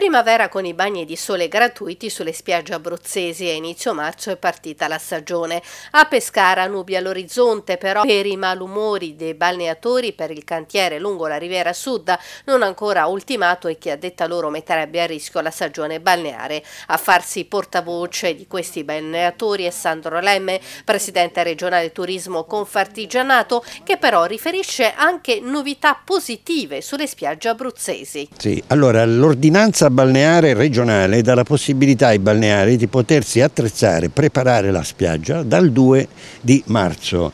Primavera con i bagni di sole gratuiti sulle spiagge abruzzesi a inizio marzo è partita la stagione. A Pescara nubi all'orizzonte però per i malumori dei balneatori per il cantiere lungo la riviera sud non ancora ultimato e che a detta loro metterebbe a rischio la stagione balneare. A farsi portavoce di questi balneatori è Sandro Lemme, presidente regionale turismo Confartigianato, che però riferisce anche novità positive sulle spiagge abruzzesi. Sì, allora l'ordinanza balneare regionale dà la possibilità ai balneari di potersi attrezzare, preparare la spiaggia dal 2 di marzo.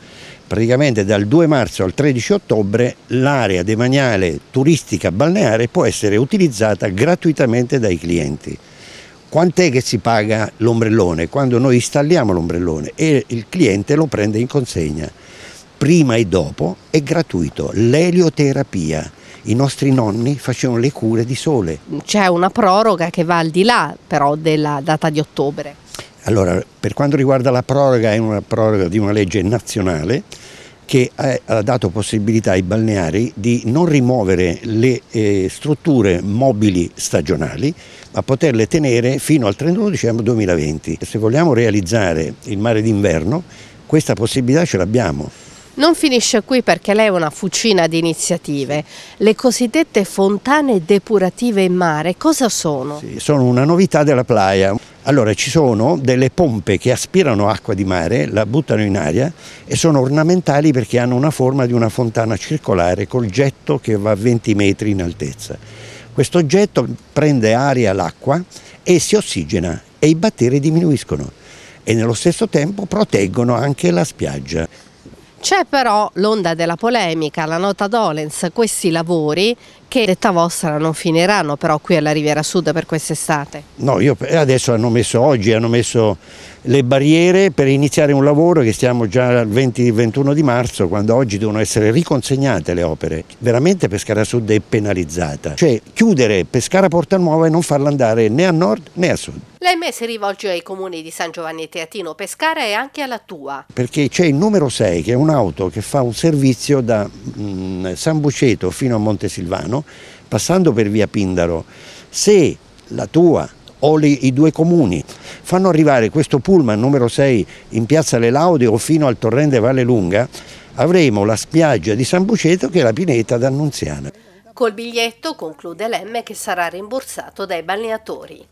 Praticamente dal 2 marzo al 13 ottobre l'area demaniale turistica balneare può essere utilizzata gratuitamente dai clienti quant'è che si paga l'ombrellone? Quando noi installiamo l'ombrellone e il cliente lo prende in consegna. Prima e dopo è gratuito l'elioterapia i nostri nonni facevano le cure di sole. C'è una proroga che va al di là però della data di ottobre. Allora, per quanto riguarda la proroga, è una proroga di una legge nazionale che eh, ha dato possibilità ai balneari di non rimuovere le eh, strutture mobili stagionali, ma poterle tenere fino al 31 dicembre 2020. Se vogliamo realizzare il mare d'inverno, questa possibilità ce l'abbiamo. Non finisce qui perché lei è una fucina di iniziative. Le cosiddette fontane depurative in mare cosa sono? Sì, sono una novità della playa. Allora ci sono delle pompe che aspirano acqua di mare, la buttano in aria e sono ornamentali perché hanno una forma di una fontana circolare col getto che va a 20 metri in altezza. Questo getto prende aria l'acqua e si ossigena e i batteri diminuiscono e nello stesso tempo proteggono anche la spiaggia. C'è però l'onda della polemica, la nota dolens, questi lavori che detta vostra non finiranno però qui alla Riviera Sud per quest'estate? No, io adesso hanno messo oggi, hanno messo le barriere per iniziare un lavoro che stiamo già al 20-21 di marzo, quando oggi devono essere riconsegnate le opere. Veramente Pescara Sud è penalizzata, cioè chiudere Pescara Porta Nuova e non farla andare né a nord né a sud. L'AME si rivolge ai comuni di San Giovanni Teatino, Pescara e anche alla tua. Perché c'è il numero 6 che è un'auto che fa un servizio da mh, mm, San Buceto fino a Monte Silvano passando per via Pindaro, se la tua o le, i due comuni fanno arrivare questo pullman numero 6 in piazza Le Laude o fino al torrente Valle Lunga, avremo la spiaggia di San Buceto che è la pineta d'Annunziana. Col biglietto conclude Lemme che sarà rimborsato dai balneatori.